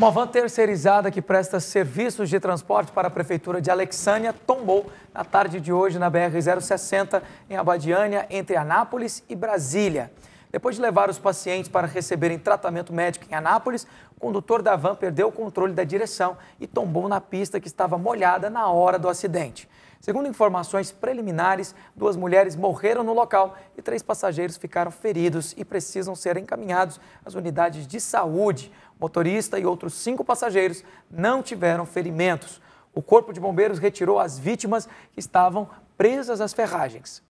Uma van terceirizada que presta serviços de transporte para a Prefeitura de Alexânia tombou na tarde de hoje na BR-060, em Abadiânia, entre Anápolis e Brasília. Depois de levar os pacientes para receberem tratamento médico em Anápolis, o condutor da van perdeu o controle da direção e tombou na pista que estava molhada na hora do acidente. Segundo informações preliminares, duas mulheres morreram no local e três passageiros ficaram feridos e precisam ser encaminhados às unidades de saúde. O motorista e outros cinco passageiros não tiveram ferimentos. O Corpo de Bombeiros retirou as vítimas que estavam presas às ferragens.